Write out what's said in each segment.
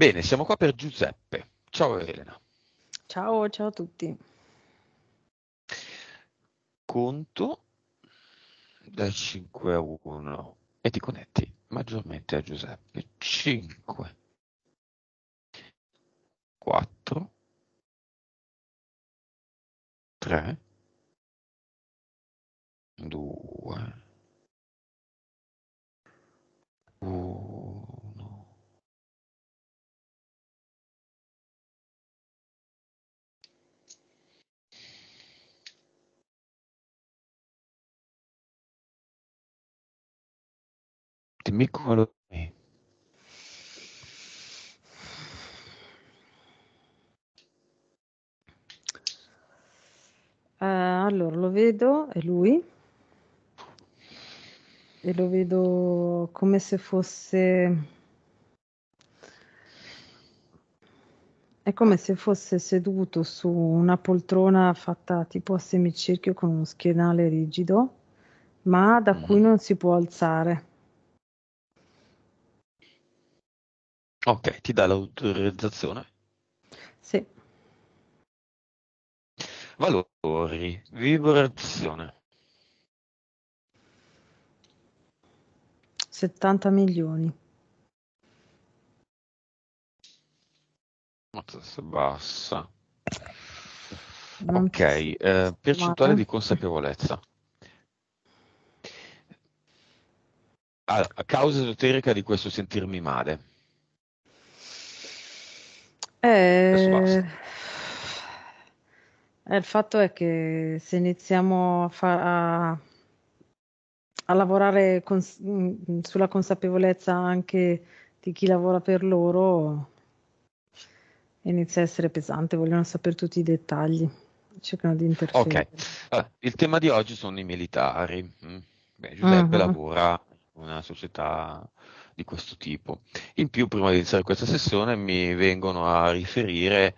Bene, siamo qua per Giuseppe. Ciao Elena. Ciao, ciao a tutti. Conto da 5 a 1 e ti connetti maggiormente a Giuseppe. 5, 4, 3, 2, 1. Dimmi come lo fai. Eh, allora, lo vedo, è lui, e lo vedo come se fosse... È come se fosse seduto su una poltrona fatta tipo a semicerchio con uno schienale rigido, ma da cui mm. non si può alzare. Ok, ti dà l'autorizzazione. Sì. Valori, vibrazione. 70 milioni. Mazza, bassa. Non ok, eh, percentuale di consapevolezza. Ah, a causa esoterica di questo sentirmi male. Eh, eh, il fatto è che se iniziamo a, fa- a, a lavorare cons- mm, sulla consapevolezza anche di chi lavora per loro, inizia a essere pesante, vogliono sapere tutti i dettagli, cercano di interferire. Ok, allora, il tema di oggi sono i militari. Mm. Beh, Giuseppe uh-huh. lavora in una società di questo tipo. In più, prima di iniziare questa sessione, mi vengono a riferire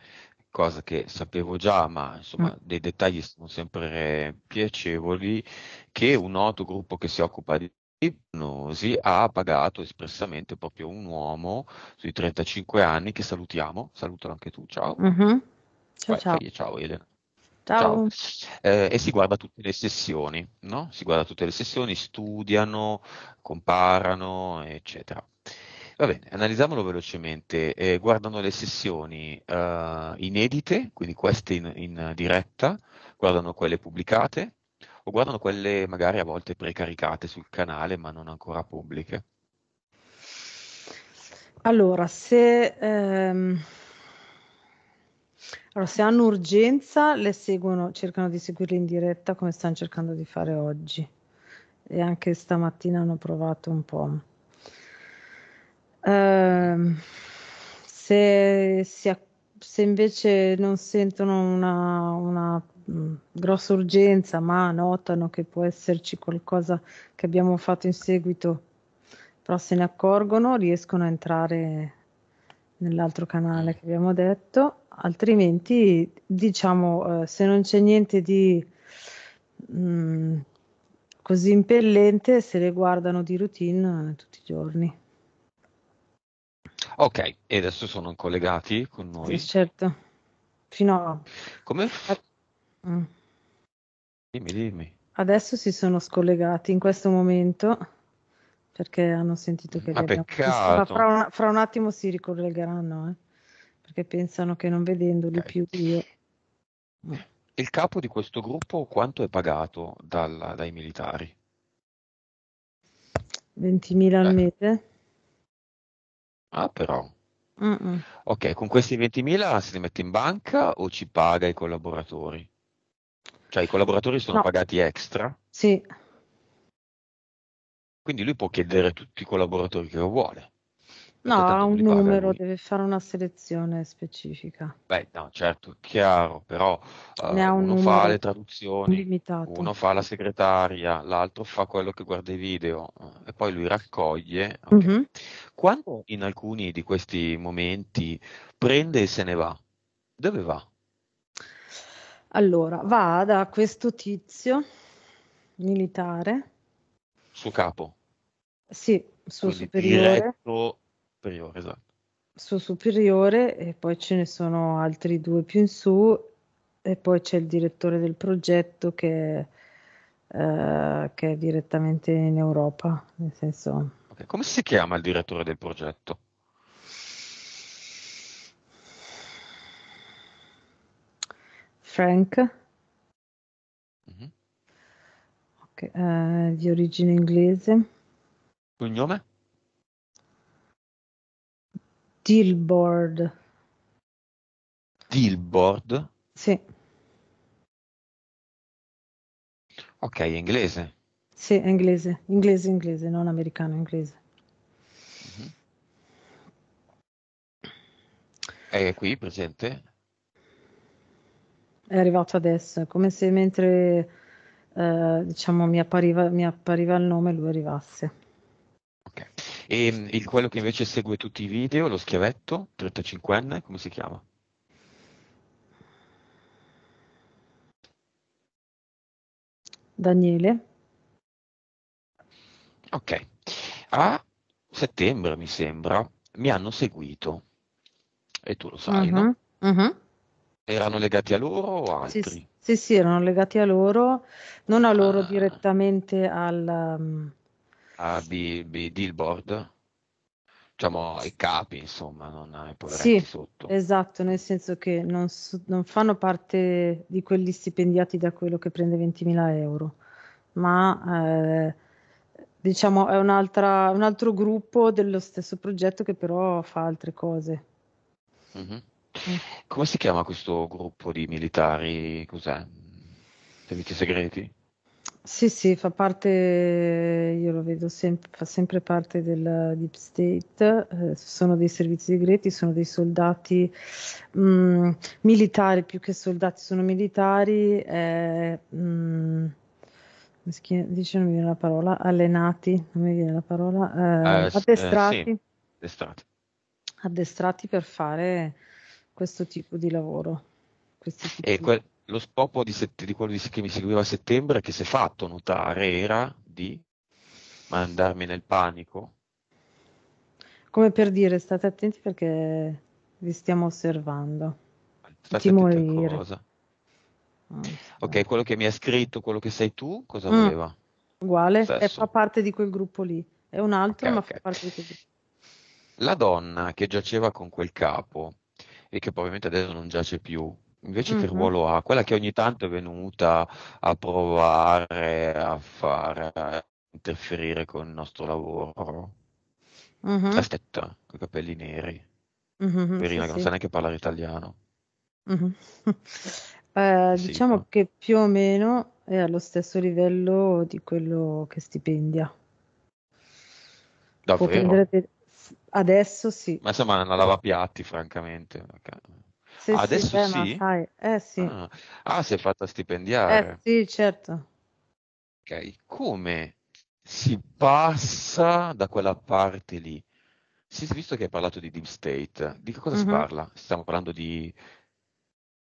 cosa che sapevo già, ma insomma mm. dei dettagli sono sempre piacevoli, che un noto gruppo che si occupa di ipnosi ha pagato espressamente proprio un uomo sui 35 anni che salutiamo, salutalo anche tu, ciao. Mm-hmm. Ciao, Vai, ciao. ciao Elena. Ciao. Ciao. Eh, e si guarda tutte le sessioni, no? Si guarda tutte le sessioni, studiano, comparano, eccetera. Va bene, analizziamolo velocemente. Eh, guardano le sessioni eh, inedite, quindi queste in, in, diretta, guardano quelle pubblicate o guardano quelle magari a volte precaricate sul canale ma non ancora pubbliche. Allora, se... Ehm... Allora, se hanno urgenza, le seguono, cercano di seguirle in diretta come stanno cercando di fare oggi. E anche stamattina hanno provato un po'. Uh, se, si, se, invece non sentono una, una mh, mm, grossa urgenza, ma notano che può esserci qualcosa che abbiamo fatto in seguito, però se ne accorgono, riescono a entrare nell'altro canale mm. che abbiamo detto, altrimenti diciamo eh, se non c'è niente di mh, mm, così impellente, se le guardano di routine eh, tutti i giorni. Ok, e adesso sono collegati con noi. Sì, certo. Fino a... Come? Mm. Dimmi, dimmi. Adesso si sono scollegati in questo momento perché hanno sentito che... Ma peccato. Fra un, fra un, attimo si ricollegheranno, eh? perché pensano che non vedendoli okay. più io... Il capo di questo gruppo quanto è pagato dal, dai militari? 20.000 al eh. mese. Ah, però. Mm-mm. Ok, con questi 20.000 se li mette in banca o ci paga i collaboratori? Cioè, i collaboratori sono no. pagati extra? Sì. Quindi lui può chiedere tutti i collaboratori che vuole. No, ha un numero, deve fare una selezione specifica. Beh, no, certo, chiaro, però uh, ne eh, ha un uno fa le traduzioni, limitato. uno fa la segretaria, l'altro fa quello che guarda i video eh, e poi lui raccoglie. Okay. Mm-hmm. Quando in alcuni di questi momenti prende e se ne va, dove va? Allora, va da questo tizio militare suo capo. Sì, suo Quindi superiore. Diretto superiore, esatto. Suo superiore e poi ce ne sono altri due più in su e poi c'è il direttore del progetto che, eh, che è direttamente in Europa, nel senso... Okay. Come si chiama il direttore del progetto? Frank. Mm-hmm che è eh, di origine inglese. Cognome? Dilboard. Dilboard? Sì. Ok, è inglese. Sì, è inglese, inglese, inglese, non americano, inglese. Mhm. È qui presente? È arrivato adesso, come se mentre eh, diciamo, mi appariva, mi appariva il nome e lui arrivasse. Ok. E mm, il, quello che invece segue tutti i video, lo schiavetto, 35enne, come si chiama? Daniele. Ok, a settembre mi sembra mi hanno seguito e tu lo sai, uh-huh. no? Uh-huh. Erano legati a loro o altri? Sì, sì, sì erano legati a loro, non a loro ah. direttamente al... Um... A Billboard? Diciamo ai capi, insomma, non ai poveretti sì, sotto. Sì, Esatto, nel senso che non, non fanno parte di quelli stipendiati da quello che prende 20.000 euro, ma... Eh, diciamo è un altro gruppo dello stesso progetto che però fa altre cose. Mm-hmm. Mm. Come si chiama questo gruppo di militari? Cos'è? Servizi segreti? Sì, sì, fa parte, io lo vedo sempre, fa sempre parte del Deep State, eh, sono dei servizi segreti, sono dei soldati mh, mm, militari, più che soldati sono militari, eh, mh, mm, dice non mi viene la parola, allenati, non mi viene la parola, eh, eh, eh addestrati, sì, addestrati. Addestrati per fare questo tipo di lavoro. e que- lo scopo di, set- di quello di- che mi seguiva a settembre, che si è fatto notare, era di mandarmi nel panico. Come per dire, state attenti perché vi stiamo osservando. State morire. Cosa. Ah, ok, quello che mi ha scritto, quello che sei tu, cosa mm. voleva? Uguale, e fa parte di quel gruppo lì. È un altro, okay, ma okay. fa parte di quel gruppo. La donna che giaceva con quel capo e che probabilmente adesso non giace più. Invece mm-hmm. che ruolo ha? Quella che ogni tanto è venuta a provare a fare, eh, a interferire con il nostro lavoro. Mm-hmm. Astetta, con i capelli neri. Mm-hmm, Verina, sì, che non sì. sa neanche parlare italiano. Mm-hmm. Eh, sì, diciamo no? che più o meno è allo stesso livello di quello che stipendia. Davvero? Può prendere, Adesso sì. Ma insomma, è una lavapiatti, francamente. Sì, Adesso sì? sì? Beh, eh, sì. Ah. ah, si è fatta stipendiare. Eh, sì, certo. Ok, come si passa da quella parte lì? Sì, visto che hai parlato di Deep State, di che cosa mm-hmm. si mhm. parla? Stiamo parlando di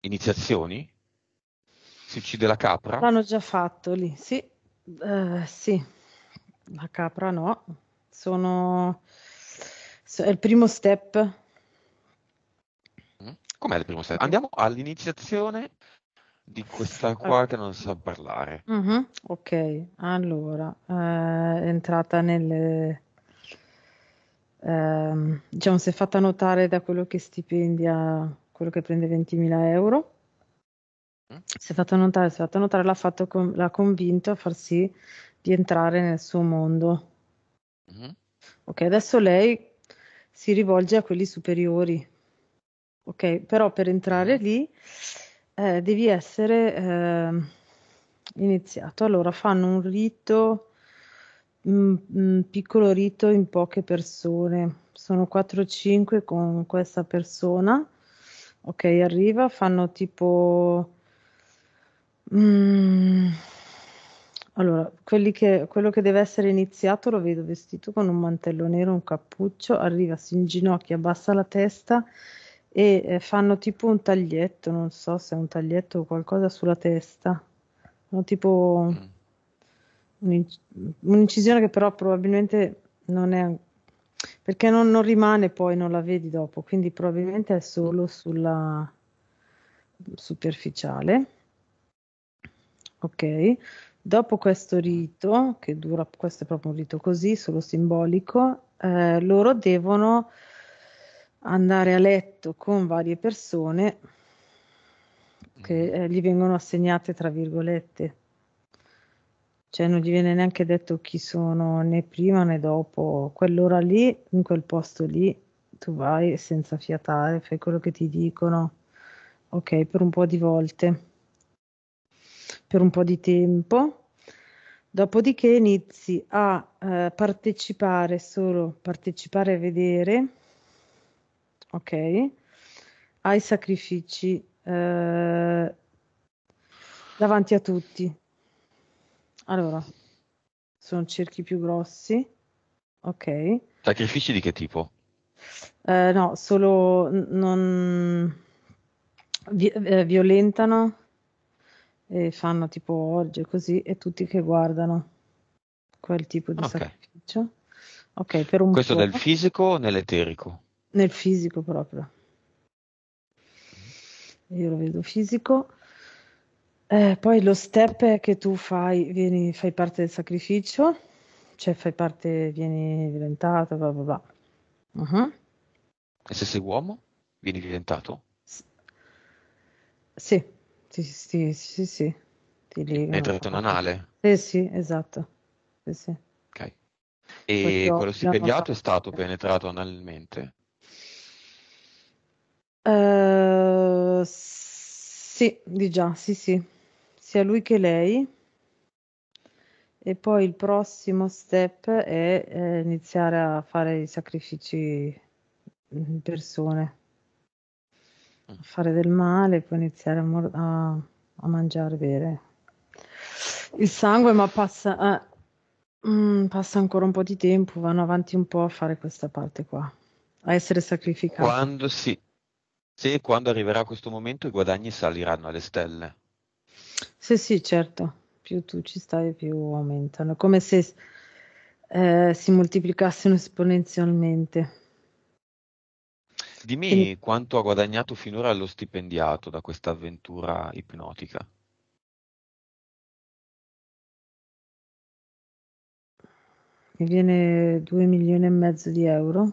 iniziazioni? Si uccide la capra? L'hanno già fatto lì, sì. Uh, sì, la capra no. Sono è il primo step. Mm? Com'è il primo step? Andiamo all'iniziazione di questa qua che non sa parlare. Uh-huh. Ok, allora, eh, è entrata nelle... Eh, diciamo, si è fatta notare da quello che stipendia, quello che prende 20.000 euro. Mm? Si è fatta notare, si è fatta notare l'ha, fatto con, l'ha convinto a far sì di entrare nel suo mondo. Uh-huh. Ok, adesso lei si rivolge a quelli superiori. Ok, però per entrare lì eh, devi essere eh, iniziato. Allora fanno un rito, un, piccolo rito in poche persone, sono 4-5 con questa persona. Ok, arriva, fanno tipo... Mm, allora, che, quello che deve essere iniziato lo vedo vestito con un mantello nero, un cappuccio, arriva, si inginocchia, abbassa la testa e eh, fanno tipo un taglietto, non so se è un taglietto o qualcosa sulla testa, no, tipo mm. un'inc- un'incisione che però probabilmente non è perché non, non, rimane poi, non la vedi dopo, quindi probabilmente è solo sulla superficiale. Ok, Dopo questo rito, che dura, questo è proprio un rito così, solo simbolico, eh, loro devono andare a letto con varie persone che mm. eh, gli vengono assegnate, tra virgolette. Cioè non gli viene neanche detto chi sono né prima né dopo. Quell'ora lì, in quel posto lì, tu vai senza fiatare, fai quello che ti dicono, ok, per un po' di volte per un po' di tempo, dopodiché inizi a eh, partecipare solo, partecipare e vedere, ok, ai sacrifici eh, davanti a tutti. Allora, sono cerchi più grossi, ok. Sacrifici di che tipo? Eh, no, solo non vi- eh, violentano e fanno tipo orge così e tutti che guardano quel tipo di ah, okay. sacrificio. Ok, per un Questo po'. nel fisico o nell'eterico? Nel fisico proprio. Io lo vedo fisico. Eh, poi lo step è che tu fai, vieni, fai parte del sacrificio, cioè fai parte, vieni diventato, bla bla bla. Uh-huh. E se sei uomo, vieni diventato? S- sì. Sì, sì, sì, sì. Ti ligano. Nitrato anale? Eh sì, esatto. Eh sì. Ok. E Questo quello stipendiato è stato penetrato analmente? Uh, sì, di già, sì, sì. Sia lui che lei. E poi il prossimo step è eh, iniziare a fare i sacrifici in mm, persone a fare del male, poi iniziare a, mor- a, a mangiare, bere. Il sangue, ma passa, eh, mh, mm, passa ancora un po' di tempo, vanno avanti un po' a fare questa parte qua, a essere sacrificati. Quando si... se e quando arriverà questo momento i guadagni saliranno alle stelle. Sì, sì, certo, più tu ci stai, più aumentano, come se eh, si moltiplicassero esponenzialmente. Dimmi Quindi... quanto ha guadagnato finora lo stipendiato da questa avventura ipnotica. Mi viene 2 milioni e mezzo di euro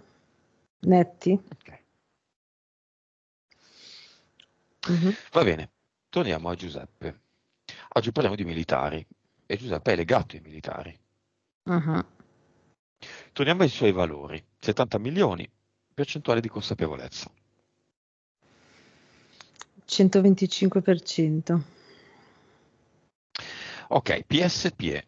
netti. Okay. Uh-huh. Va bene, torniamo a Giuseppe. Oggi parliamo di militari e Giuseppe è legato ai militari. Uh-huh. Torniamo ai suoi valori, 70 milioni, percentuale di consapevolezza? 125%. Ok, PSPE.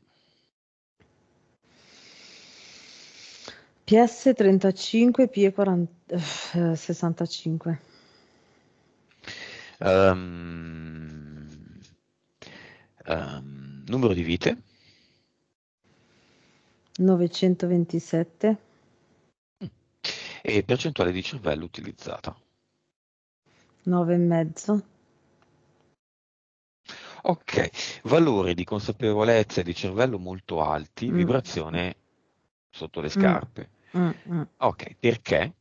PS 35, PE 40, 65. Um, um, numero di vite? 927. E percentuale di cervello utilizzata. 9,5. Ok, valori di consapevolezza e di cervello molto alti, mm. vibrazione sotto le mm. scarpe. Mm. Mm. Ok, perché?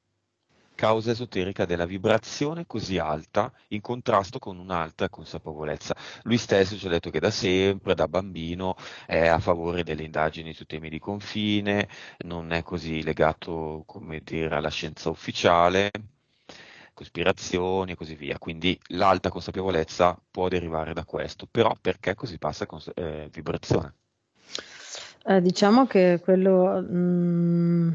causa esoterica della vibrazione così alta in contrasto con un'alta consapevolezza. Lui stesso ci ha detto che da sempre, da bambino, è a favore delle indagini su temi di confine, non è così legato, come dire, alla scienza ufficiale cospirazioni e così via. Quindi l'alta consapevolezza può derivare da questo, però perché così passa cons- eh, vibrazione? Eh, diciamo che quello mh, mm,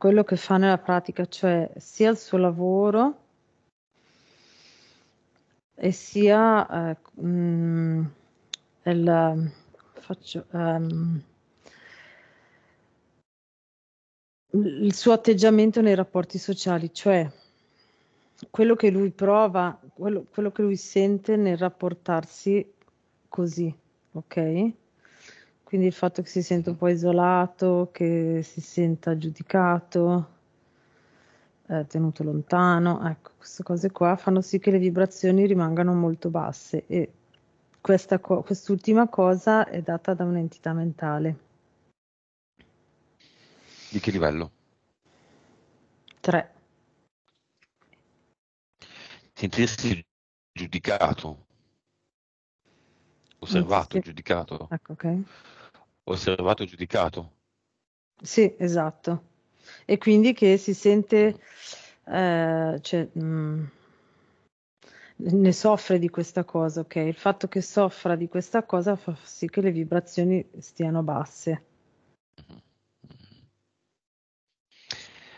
quello che fa nella pratica, cioè sia il suo lavoro e sia eh, mh, mm, il, faccio, um, il suo atteggiamento nei rapporti sociali, cioè quello che lui prova, quello, quello che lui sente nel rapportarsi così, ok? Quindi il fatto che si sente un po' isolato, che si senta giudicato, eh, tenuto lontano, ecco, queste cose qua fanno sì che le vibrazioni rimangano molto basse e questa co- quest'ultima cosa è data da un'entità mentale. Di che livello? 3. Sentirsi giudicato, osservato, sì. giudicato. Ecco, ok osservato e giudicato. Sì, esatto. E quindi che si sente, eh, cioè, mh, mm, ne soffre di questa cosa, ok? Il fatto che soffra di questa cosa fa sì che le vibrazioni stiano basse.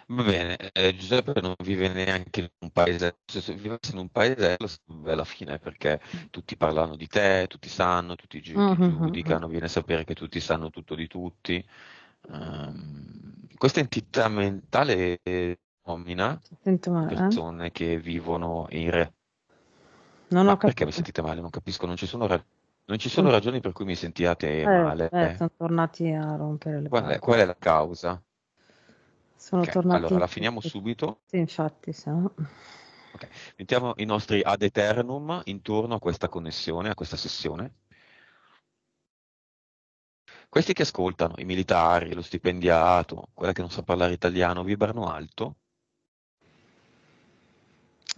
Va bene, eh, Giuseppe non vive neanche in un paese, cioè, se vivesse in un paese sarebbe la fine perché tutti parlano di te, tutti sanno, tutti gi- mm-hmm, giudicano, mm-hmm. viene a sapere che tutti sanno tutto di tutti. Um, questa entità mentale eh, nomina eh? persone che vivono in realtà. Non ho Perché mi sentite male? Non capisco, non ci sono ragioni. Non ci sono mm. ragioni per cui mi sentiate eh, male. Eh, eh. sono tornati a rompere le qual qual è la causa? Sono okay, tornati. Allora, la finiamo subito. Sì, infatti, se no. Mettiamo i nostri ad eternum intorno a questa connessione, a questa sessione. Questi che ascoltano, i militari, lo stipendiato, quella che non sa parlare italiano, vibrano alto?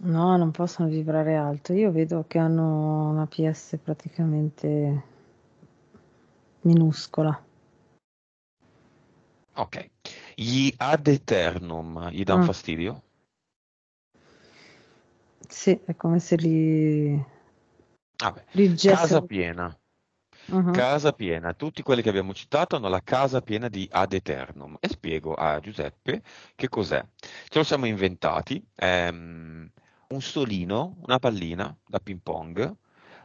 No, non possono vibrare alto. Io vedo che hanno una PS praticamente minuscola. Ok, gli ad eternum gli danno ah. mm. fastidio? Sì, è come se li... Ah Riggessero... Casa piena. Uh-huh. Casa piena, tutti quelli che abbiamo citato hanno la casa piena di ad eternum e spiego a Giuseppe che cos'è. Ce lo siamo inventati, ehm, un solino, una pallina da ping pong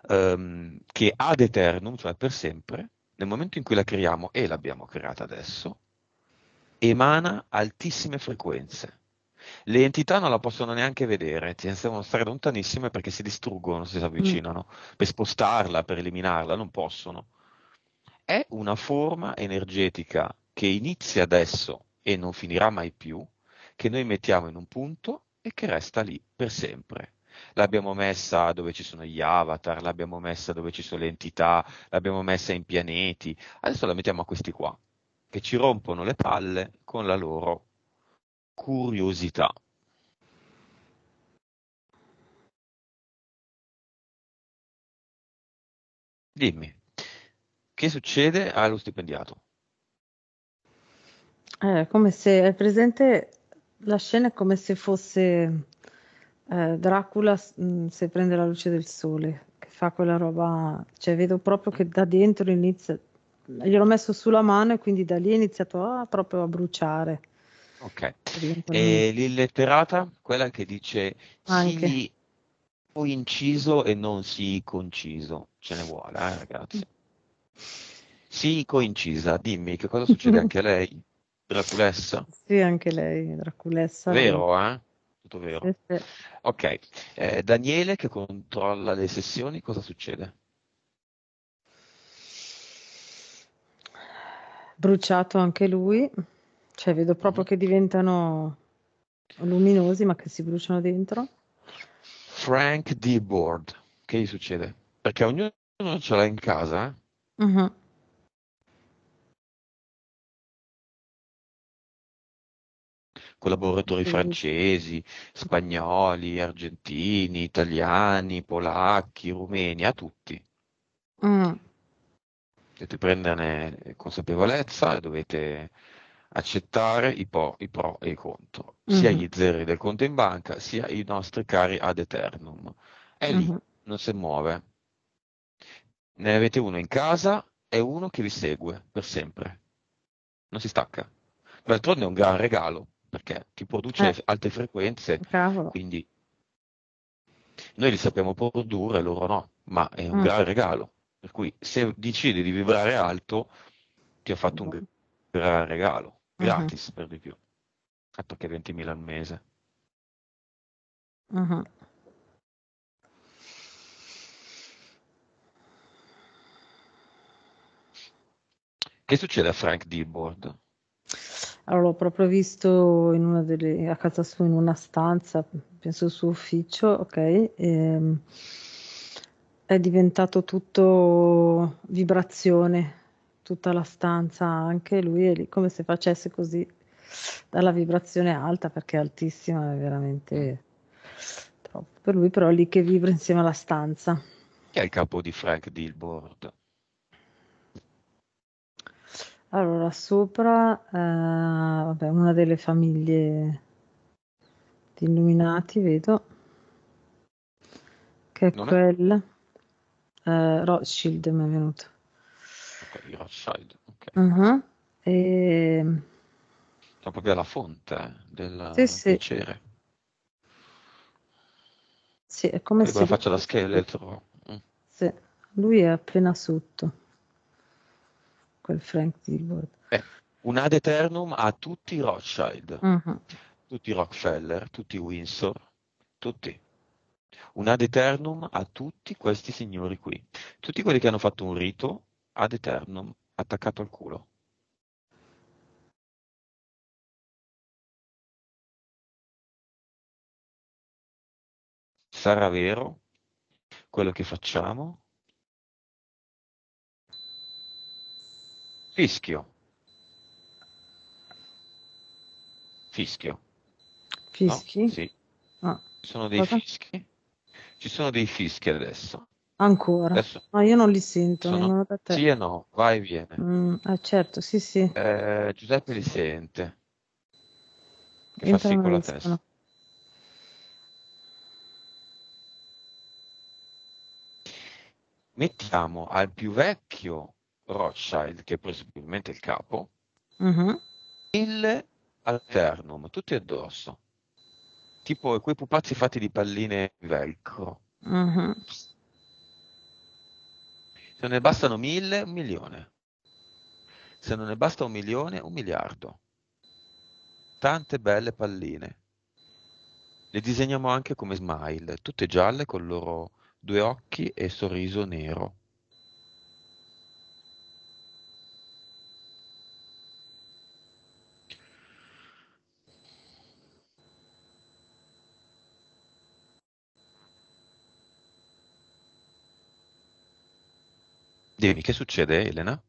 ehm, che ad eternum, cioè per sempre, nel momento in cui la creiamo e l'abbiamo creata adesso, emana altissime frequenze. Le entità non la possono neanche vedere, devono stare lontanissime perché si distruggono se si avvicinano. Mm. Per spostarla, per eliminarla, non possono. È una forma energetica che inizia adesso e non finirà mai più, che noi mettiamo in un punto e che resta lì per sempre. L'abbiamo messa dove ci sono gli avatar, l'abbiamo messa dove ci sono le entità, l'abbiamo messa in pianeti, adesso la mettiamo a questi qua che ci rompono le palle con la loro curiosità. Dimmi, che succede allo stipendiato? È eh, come se è presente la scena è come se fosse eh, Dracula mm, se prende la luce del sole, che fa quella roba, cioè vedo proprio che da dentro inizia gliel'ho messo sulla mano e quindi da lì è iniziato a, proprio a bruciare. Ok, e l'illetterata, quella che dice Anche. sì, o inciso e non sì conciso, ce ne vuole, eh, ragazzi. Sì, coincisa, dimmi che cosa succede anche a lei, Draculessa? Sì, anche lei, Draculessa. Vero, eh? Tutto vero. Sì, sì. Ok, eh, Daniele che controlla le sessioni, cosa succede? Bruciato anche lui, cioè vedo proprio mm. che diventano luminosi ma che si bruciano dentro. Frank D. Board, che gli succede? Perché ognuno ce l'ha in casa. Eh? Uh-huh. collaboratori francesi, spagnoli, argentini, italiani, polacchi, rumeni, a tutti. Mm dovete prenderne consapevolezza e dovete accettare i pro, i pro e i contro, mm-hmm. sia gli zeri del conto in banca, sia i nostri cari ad eternum. È lì, mm-hmm. non si muove. Ne avete uno in casa e uno che vi segue per sempre. Non si stacca. D'altronde è un gran regalo, perché ti produce eh. alte frequenze, Cavolo. quindi noi li sappiamo produrre, loro no, ma è un mm. gran regalo. Per cui se decidi di vibrare alto, ti ho fatto un gran regalo, mhm. gratis uh-huh. per di più, tanto che 20.000 al mese. Uh-huh. Che succede a Frank Dibord? Allora, l'ho proprio visto delle, a casa sua in una stanza, penso il suo ufficio, ok? E, ehm, è diventato tutto vibrazione, tutta la stanza, anche lui è lì come se facesse così dalla vibrazione alta perché è altissima, è veramente troppo. Per lui però è lì che vibra insieme alla stanza. Che è il capo di Frank Dilbord? Allora, sopra eh, vabbè, una delle famiglie di illuminati, vedo, che è non quella. È eh, Rothschild mi è venuto. Okay, Rothschild, ok. Uh-huh. E... Sono proprio alla fonte eh, del sì, sì. piacere. Sì, è come se... La faccia da scheletro. Mm. Sì, lui è appena sotto. Quel Frank Dilbord. un ad eternum a tutti i Rothschild. Uh-huh. Tutti i Rockefeller, tutti i Windsor, tutti un ad eternum a tutti questi signori qui, tutti quelli che hanno fatto un rito ad eternum attaccato al culo. Sarà vero quello che facciamo? Fischio. Fischio. Fischi? No? Sì. Ah. Sono dei Cosa? fischi? Ci sono dei fischi adesso. Ancora? Adesso Ma io non li sento, sono... da te. Sì e no, vai e viene. Mm, ah, certo, sì, sì. Eh, Giuseppe li sente. Che Entra fa sì con la testa. Mettiamo al più vecchio Rothschild, che è presumibilmente il capo, uh-huh. il alternum, tutti addosso tipo quei pupazzi fatti di palline velcro. Mm-hmm. Se ne bastano mille, un milione. Se non ne basta un milione, un miliardo. Tante belle palline. Le disegniamo anche come smile, tutte gialle con loro due occhi e sorriso nero. Dimmi, che succede, Elena?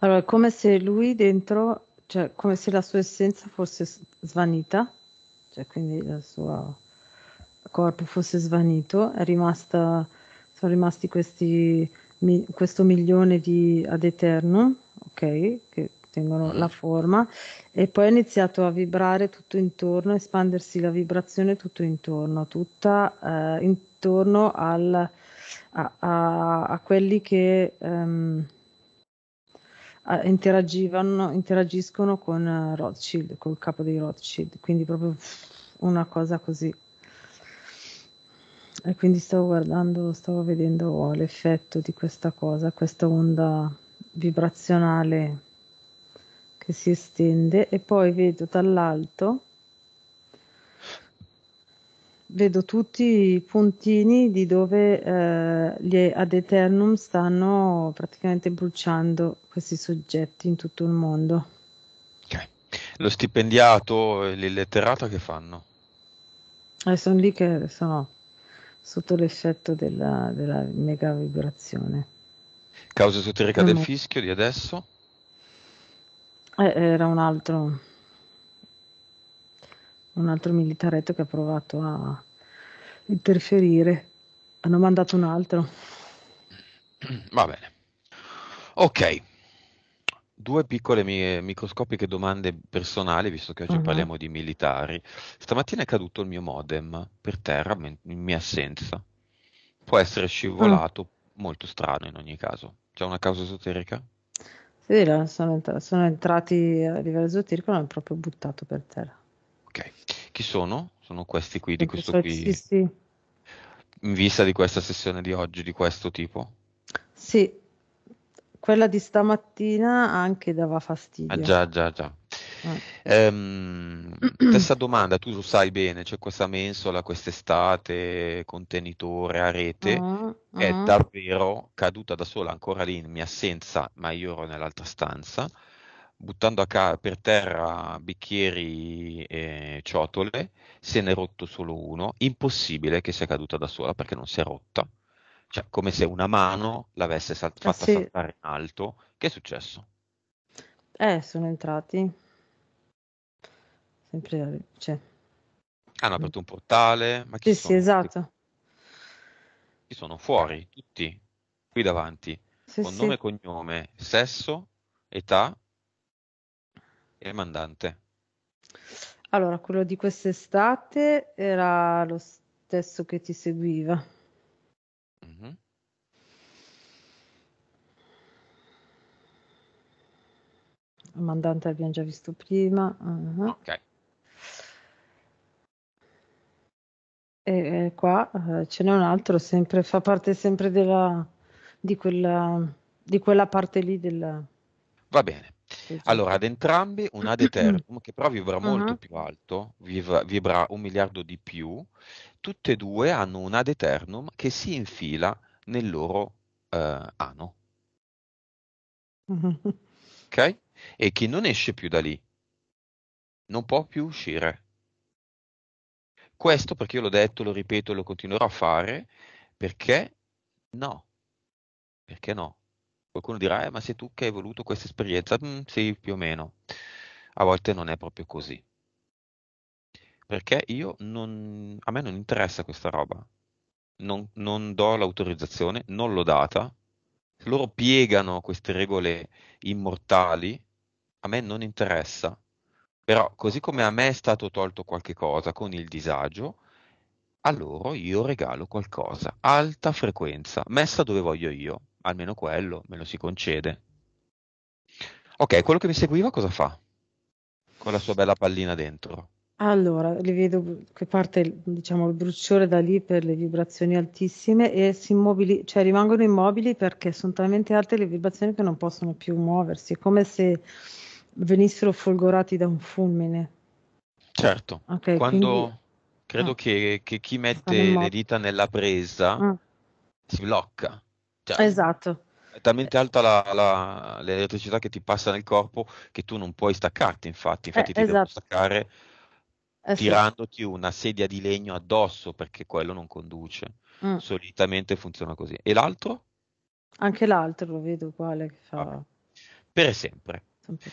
Allora, è come se lui dentro, cioè come se la sua essenza fosse svanita, cioè quindi il suo corpo fosse svanito, è rimasta, sono rimasti questi, mi, questo milione di ad eterno, ok, che sostengono la forma e poi ha iniziato a vibrare tutto intorno, a espandersi la vibrazione tutto intorno, tutta eh, intorno al, a, a, a, quelli che ehm, interagivano, interagiscono con Rothschild, col capo dei Rothschild, quindi proprio una cosa così e quindi stavo guardando, stavo vedendo l'effetto di questa cosa, questa onda vibrazionale che si estende e poi vedo dall'alto vedo tutti i puntini di dove eh, gli ad eternum stanno praticamente bruciando questi soggetti in tutto il mondo. Okay. Lo stipendiato e l'illetterato che fanno? Eh, sono lì che sono sotto l'effetto della, della mega vibrazione. Causa esoterica no, del no. Mm. fischio di adesso? Eh, era un altro, un altro militaretto che ha provato a interferire. Hanno mandato un altro. Va bene. Ok, due piccole mie microscopiche domande personali, visto che oggi uh-huh. parliamo di militari. Stamattina è caduto il mio modem per terra in mia assenza. Può essere scivolato, uh-huh. molto strano in ogni caso. C'è una causa esoterica? Sì, sono, entra- sono, entrati a livello esoterico e l'hanno proprio buttato per terra. Ok, chi sono? Sono questi qui, di questo qui? Sì, sì. In vista di questa sessione di oggi, di questo tipo? Sì, quella di stamattina anche dava fastidio. Ah, già, già, già. Eh. Ehm, stessa domanda, tu lo sai bene, c'è questa mensola quest'estate, contenitore a rete, uh-huh, è davvero caduta da sola ancora lì in mia assenza, ma io ero nell'altra stanza, buttando a ca- per terra bicchieri e ciotole, se n'è rotto solo uno, impossibile che sia caduta da sola perché non si è rotta. Cioè, come se una mano l'avesse sal- fatta sì. saltare in alto. Che è successo? Eh, sono entrati sempre, cioè. Hanno aperto un portale, ma chi sì, sono? Sì, esatto. Chi sono fuori, tutti, qui davanti, sì, con sì. nome cognome, sesso, età e mandante. Allora, quello di quest'estate era lo stesso che ti seguiva. Mm-hmm. mandante l'abbiamo già visto prima. Uh-huh. Ok. E qua eh, ce n'è un altro, sempre, fa parte sempre della, di, quella, di quella parte lì. Della... Va bene. Allora, ad entrambi un ad eternum che però vibra mm-hmm. molto uh-huh. più alto, vibra, vibra, un miliardo di più, tutte e due hanno un ad eternum che si infila nel loro eh, ano. Uh-huh. Ok? E che non esce più da lì, non può più uscire questo perché io l'ho detto, lo ripeto, e lo continuerò a fare, perché no, perché no? Qualcuno dirà, eh, ma sei tu che hai voluto questa esperienza? Mm, sì, più o meno. A volte non è proprio così. Perché io non, a me non interessa questa roba. Non, non do l'autorizzazione, non l'ho data. Loro piegano queste regole immortali, a me non interessa. Però così come a me è stato tolto qualche cosa con il disagio, a loro io regalo qualcosa, alta frequenza, messa dove voglio io, almeno quello me lo si concede. Ok, quello che mi seguiva cosa fa? Con la sua bella pallina dentro. Allora, le vedo che parte diciamo, il bruciore da lì per le vibrazioni altissime e si immobili, cioè rimangono immobili perché sono talmente alte le vibrazioni che non possono più muoversi, come se venissero folgorati da un fulmine. Certo, okay, quando quindi... credo ah, che, che, chi mette le dita nella presa ah. si blocca. Cioè, esatto. È talmente alta la, la, l'elettricità che ti passa nel corpo che tu non puoi staccarti, infatti, infatti eh, ti esatto. devi staccare eh, tirandoti sì. una sedia di legno addosso perché quello non conduce. Mm. Solitamente funziona così. E l'altro? Anche l'altro lo vedo quale che fa. Vabbè. Per sempre.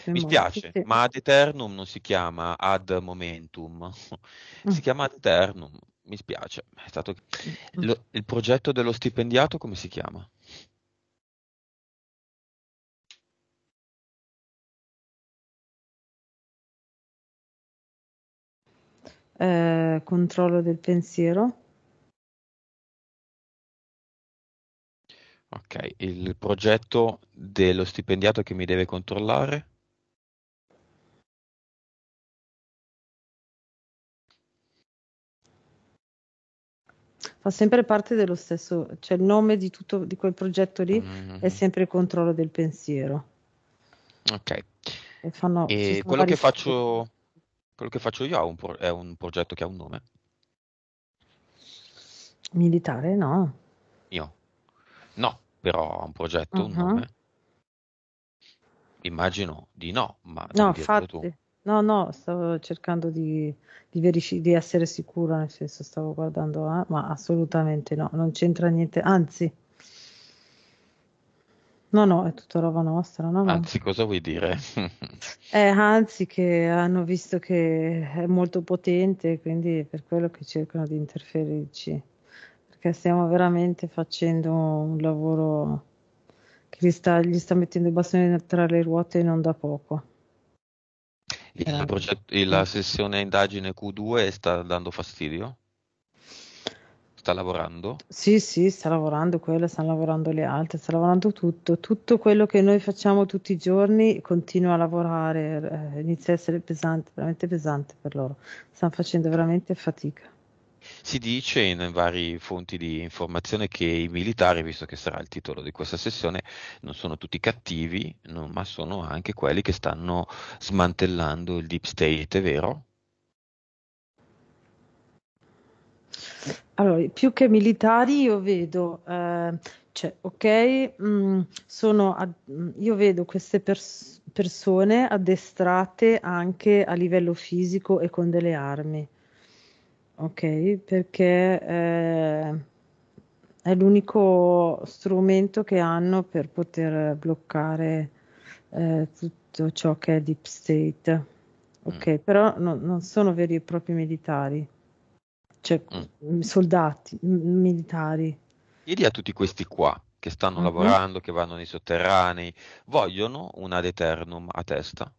Mi spiace, sì. ma ad eternum non si chiama ad momentum, si mm. chiama ad eternum. Mi spiace. Stato... Mm, mm. Lo, il progetto dello stipendiato come si chiama? Eh, controllo del pensiero. Ok, il progetto dello stipendiato che mi deve controllare? Fa sempre parte dello stesso, cioè il nome di tutto di quel progetto lì mm-hmm. è sempre il controllo del pensiero. Ok. E, fanno, e quello, che faccio, quello, che faccio, io un pro, è un progetto che ha un nome? Militare, no. Io? No però ha un progetto, uh-huh. un nome? Immagino di no, ma no, tu. No, no, stavo cercando di, di, verific- di essere sicura, nel senso stavo guardando, eh, ma assolutamente no, non c'entra niente, anzi, No, no, è tutta roba nostra. No? Anzi, cosa vuoi dire? eh, anzi, che hanno visto che è molto potente, quindi è per quello che cercano di interferirci perché stiamo veramente facendo un lavoro che gli sta, gli sta mettendo i bastoni tra le ruote non da poco. Il progetto, la sessione indagine Q2 sta dando fastidio? Sta lavorando? Sì, sì, sta lavorando quella, stanno lavorando le altre, sta lavorando tutto. Tutto quello che noi facciamo tutti i giorni continua a lavorare, eh, inizia a essere pesante, veramente pesante per loro. Stanno facendo veramente fatica. Si dice in varie fonti di informazione che i militari, visto che sarà il titolo di questa sessione, non sono tutti cattivi, non, ma sono anche quelli che stanno smantellando il deep state, è vero? Allora, più che militari io vedo, eh, cioè, ok, mh, mm, sono a, mh, mm, io vedo queste pers- persone addestrate anche a livello fisico e con delle armi ok, perché, ehm, è l'unico strumento che hanno per poter bloccare, ehm, tutto ciò che è deep state. Ok, mm. Okay, però no non sono veri e propri militari. Cioè, Mh. Mm. soldati, mhmm, militari. Chiedi a tutti questi qua, che stanno Mh-mh. lavorando, che vanno nei sotterranei, vogliono un ad eternum a testa?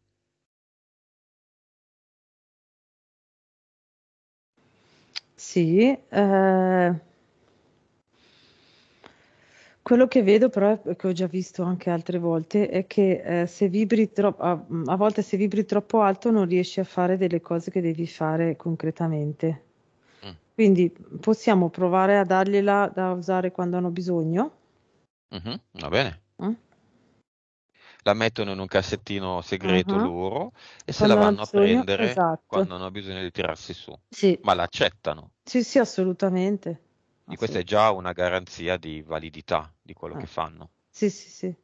Sì, eh, quello che vedo però, che ho già visto anche altre volte, è che eh, se vibri troppo, a, mm, a volte se vibri troppo alto non riesci a fare delle cose che devi fare concretamente. Mm. Quindi possiamo provare a dargliela da usare quando hanno bisogno. Mm-hmm, va bene. Eh? la mettono in un cassettino segreto uh-huh. loro e se quando la vanno a prendere esatto. quando hanno bisogno di tirarsi su. Sì. Ma l'accettano. Sì, sì, assolutamente. E assolutamente. questa è già una garanzia di validità di quello ah. che fanno. Sì, sì, sì.